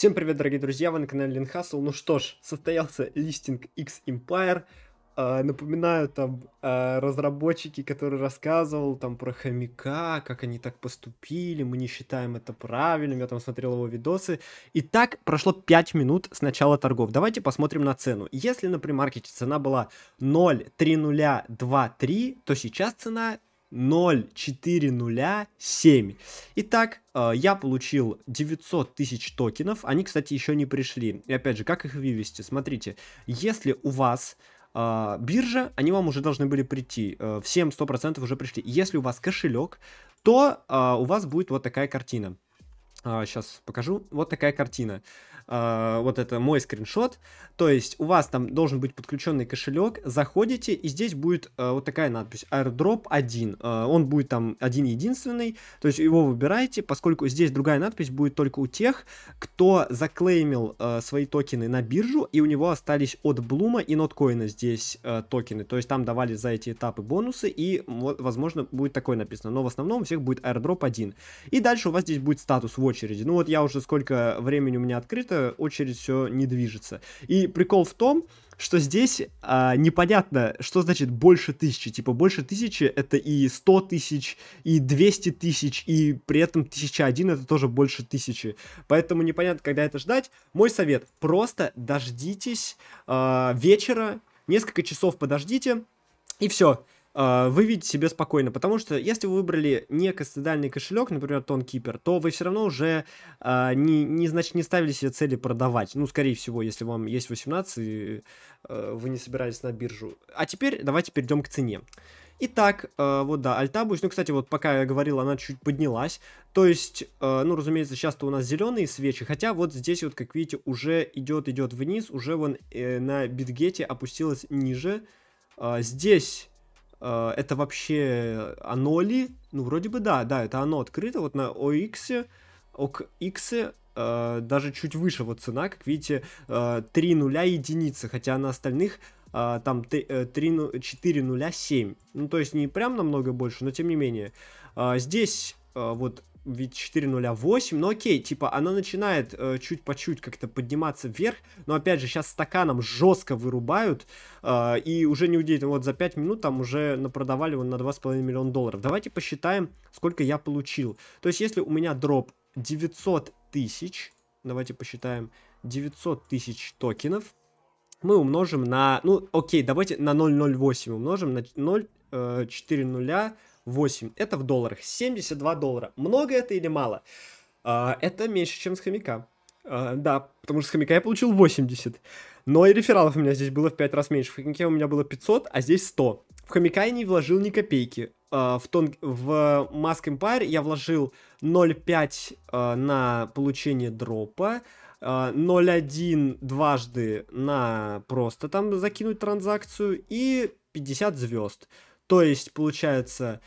Всем привет, дорогие друзья, вы на канале Линхасл. Ну что ж, состоялся листинг X Empire. А, напоминаю, там а, разработчики, которые рассказывал там про хомяка, как они так поступили, мы не считаем это правильным, я там смотрел его видосы. И так прошло 5 минут с начала торгов. Давайте посмотрим на цену. Если на примаркете цена была 0,3023, то сейчас цена 04007. Итак, э, я получил 900 тысяч токенов. Они, кстати, еще не пришли. И опять же, как их вывести? Смотрите, если у вас э, биржа, они вам уже должны были прийти. Э, Всем 100% уже пришли. Если у вас кошелек, то у вас будет вот такая картина. Сейчас покажу. Вот такая картина. А, вот это мой скриншот. То есть у вас там должен быть подключенный кошелек, заходите, и здесь будет э, вот такая надпись AirDrop 1. Э, а, он будет там один-единственный, то есть его выбираете, поскольку здесь другая надпись будет только у тех, кто заклеймил э, свои токены на биржу, и у него остались от Блума и Ноткоина здесь э, токены. То есть там давали за эти этапы бонусы, и, возможно, будет такое написано. Но в основном у всех будет AirDrop 1. И дальше у вас здесь будет статус в очереди. Ну вот я уже сколько времени у меня открыто, Э, очередь все не движется. И прикол в том, что здесь а, непонятно, что значит больше тысячи. Типа больше тысячи это и 100 тысяч, и 200 тысяч, и при этом 1001 это тоже больше тысячи. Поэтому непонятно, когда это ждать. Мой совет, просто дождитесь а, вечера, несколько часов подождите, и все. А, вы видите себе спокойно, потому что если вы выбрали не кастодальный кошелек, например, Тонкипер, то вы все равно уже э, не, не, значит, не ставили себе цели продавать. Ну, скорее всего, если вам есть 18 и э, вы не собирались на биржу. А теперь давайте перейдем к цене. Итак, э, вот да, Альтабус, ну, кстати, вот пока я говорил, она чуть поднялась. То есть, э, ну, разумеется, сейчас-то у нас зеленые свечи, хотя вот здесь вот, как видите, уже идет-идет вниз, уже вон э, на битгете опустилась ниже. Э, здесь Э, это вообще оно ли? Ну, вроде бы да, да, это оно открыто. Вот на OX, OX э, даже чуть выше вот цена, как видите, э, 3 нуля единицы, хотя на остальных э, там 3, 3, 4 нуля 7. Ну, то есть не прям намного больше, но тем не менее. Э, здесь э, вот ведь 4.08, но ну окей, типа, она начинает э, чуть по чуть как-то подниматься вверх, но опять же, сейчас стаканом жестко вырубают, э, и уже не удивительно, вот за 5 минут там уже напродавали его на 2,5 миллиона долларов. Давайте посчитаем, сколько я получил. То есть, если у меня дроп 900 тысяч, давайте посчитаем, 900 тысяч токенов, мы умножим на, ну, окей, давайте на 0,08 умножим на 0,4 э, 8. Это в долларах. 72 доллара. Много это или мало? А, это меньше, чем с хомяка. А, да, потому что с хомяка я получил 80. Но и рефералов у меня здесь было в 5 раз меньше. В хомяке у меня было 500, а здесь 100. В хомяка я не вложил ни копейки. А, в, тон... в Mask Empire я вложил 0,5 а, на получение дропа. 0.1 а, дважды на просто там закинуть транзакцию и 50 звезд. То есть, получается,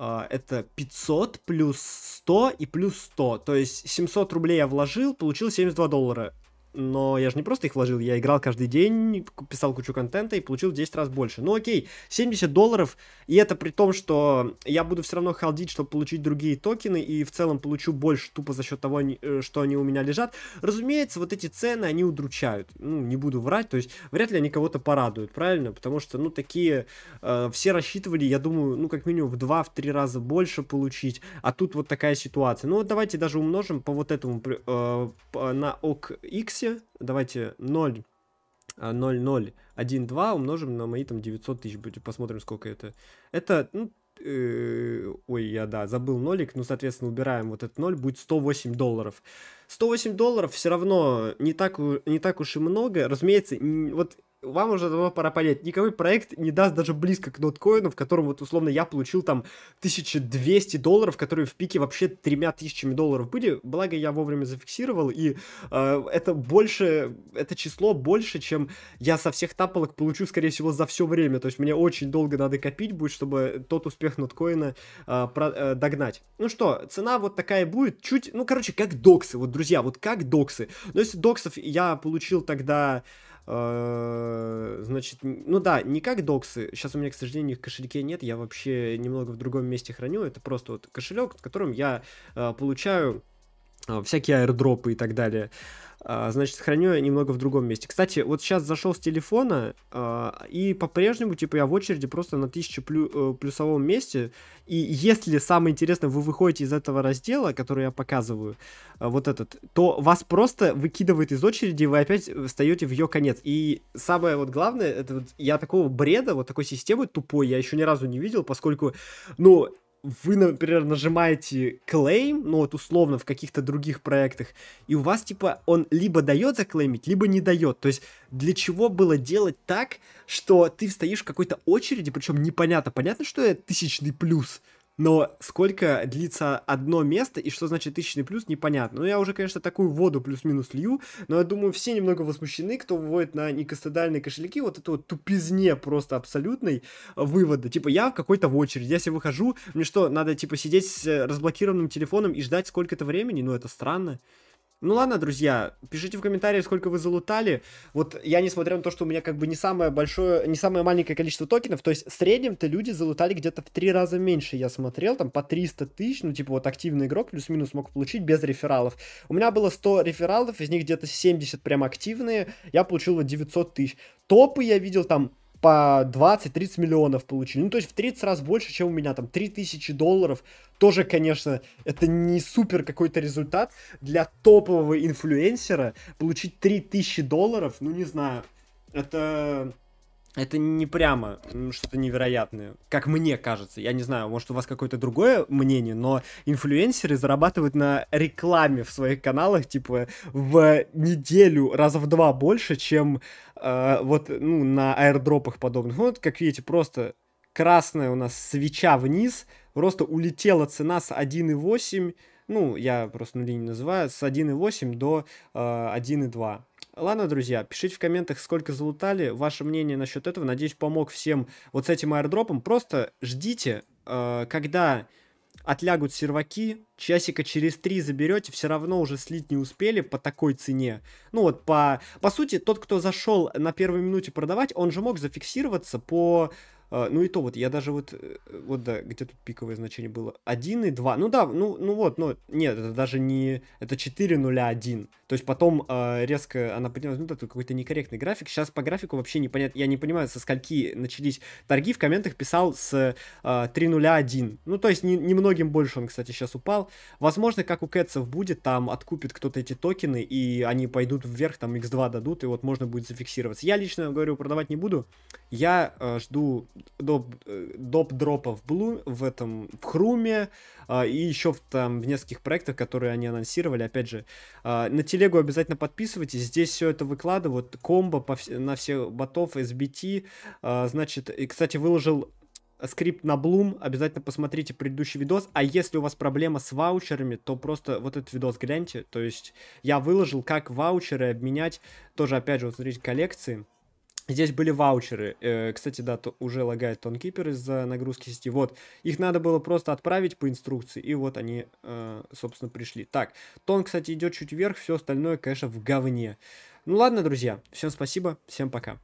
а, это 500 плюс 100 и плюс 100. То есть 700 рублей я вложил, получил 72 доллара но я же не просто их вложил, я играл каждый день, писал кучу контента и получил 10 раз больше. Ну окей, 70 долларов, и это при том, что я буду все равно халдить, чтобы получить другие токены, и в целом получу больше тупо за счет того, э, что они у меня лежат. Разумеется, вот эти цены, они удручают, ну, не буду врать, то есть вряд ли они кого-то порадуют, правильно? Потому что, ну, такие, э, все рассчитывали, я думаю, ну, как минимум в 2-3 раза больше получить, а тут вот такая ситуация. Ну, вот давайте даже умножим по вот этому, э, на ОК X, Давайте, давайте 0, 0, 0, 1, умножим на мои там 900 тысяч, посмотрим, сколько это. Это, ну, э, ой, я, да, забыл нолик, ну, соответственно, убираем вот этот ноль, будет 108 долларов. 108 долларов все равно не так, не так уж и много. Разумеется, вот вам уже давно пора понять, никакой проект не даст даже близко к ноткоину, в котором вот условно я получил там 1200 долларов, которые в пике вообще тремя тысячами долларов были, благо я вовремя зафиксировал, и э, это больше, это число больше, чем я со всех тапалок получу, скорее всего, за все время, то есть мне очень долго надо копить будет, чтобы тот успех ноткоина э, про, э, догнать. Ну что, цена вот такая будет, чуть, ну короче, как доксы, вот друзья, вот как доксы, но если доксов я получил тогда Э, значит, ну да, не как доксы. Сейчас у меня, к сожалению, их в кошельке нет. Я вообще немного в другом месте храню. Это просто вот кошелек, в котором я э, получаю Э, всякие аирдропы и так далее. Э, значит, храню я немного в другом месте. Кстати, вот сейчас зашел с телефона, э, и по-прежнему, типа, я в очереди просто на 1000 плюсовом месте. И если самое интересное, вы выходите из этого раздела, который я показываю, вот этот, то вас просто выкидывает из очереди, и вы опять встаете в ее конец. И самое вот главное, это вот я такого бреда, вот такой системы тупой, я еще ни разу не видел, поскольку, ну, вы, например, нажимаете claim, ну вот условно в каких-то других проектах, и у вас типа он либо дает заклеймить, либо не дает. То есть для чего было делать так, что ты встаешь в какой-то очереди, причем непонятно, понятно, что это тысячный плюс, но сколько длится одно место и что значит тысячный плюс, непонятно. Ну, я уже, конечно, такую воду плюс-минус лью, но я думаю, все немного возмущены, кто выводит на некостадальные кошельки вот эту вот тупизне просто абсолютной вывода. Типа, я в какой-то в очередь, я себе выхожу, мне что, надо, типа, сидеть с разблокированным телефоном и ждать сколько-то времени? Ну, это странно. Ну ладно, друзья, пишите в комментариях, сколько вы залутали. Вот я, несмотря на то, что у меня как бы не самое большое, не самое маленькое количество токенов, то есть в среднем-то люди залутали где-то в три раза меньше. Я смотрел, там по 300 тысяч, ну типа вот активный игрок плюс-минус мог получить без рефералов. У меня было 100 рефералов, из них где-то 70 прям активные, я получил вот 900 тысяч. Топы я видел там по 20-30 миллионов получили. Ну, то есть в 30 раз больше, чем у меня, там, 3000 долларов. Тоже, конечно, это не супер какой-то результат. Для топового инфлюенсера получить 3000 долларов, ну, не знаю, это это не прямо что-то невероятное, как мне кажется. Я не знаю, может, у вас какое-то другое мнение, но инфлюенсеры зарабатывают на рекламе в своих каналах, типа, в неделю раза в два больше, чем э, вот ну, на аирдропах подобных. Ну, вот, как видите, просто красная у нас свеча вниз, просто улетела цена с 1,8, ну, я просто нули не называю, с 1,8 до э, 1,2. Ладно, друзья, пишите в комментах, сколько залутали, ваше мнение насчет этого. Надеюсь, помог всем вот с этим аирдропом. Просто ждите, э, когда отлягут серваки, часика через три заберете, все равно уже слить не успели по такой цене. Ну вот, по, по сути, тот, кто зашел на первой минуте продавать, он же мог зафиксироваться по... Э, ну и то вот, я даже вот, э, вот да, где тут пиковое значение было? 1 и 2, ну да, ну, ну вот, ну, нет, это даже не, это 4 0 1, то есть потом э, резко она поднялась, ну, это какой-то некорректный график. Сейчас по графику вообще непонятно, я не понимаю, со скольки начались торги. В комментах писал с э, а, 3.01. Ну, то есть не, немногим больше он, кстати, сейчас упал. Возможно, как у Кэтсов будет, там откупит кто-то эти токены, и они пойдут вверх, там X2 дадут, и вот можно будет зафиксироваться. Я лично, говорю, продавать не буду. Я э, жду доп, э, доп дропа в Блум, в этом, в Хруме, э, и еще в, там, в нескольких проектах, которые они анонсировали. Опять же, э, на телефоне телегу обязательно подписывайтесь. Здесь все это выкладывают. Комбо по, на всех ботов, SBT. А, значит, и, кстати, выложил скрипт на Bloom, обязательно посмотрите предыдущий видос, а если у вас проблема с ваучерами, то просто вот этот видос гляньте, то есть я выложил, как ваучеры обменять, тоже опять же, вот смотрите, коллекции, Здесь были ваучеры. Э, кстати, да, то уже лагает тонкипер из-за нагрузки сети. Вот, их надо было просто отправить по инструкции, и вот они, э, собственно, пришли. Так, тон, кстати, идет чуть вверх, все остальное, конечно, в говне. Ну ладно, друзья, всем спасибо, всем пока.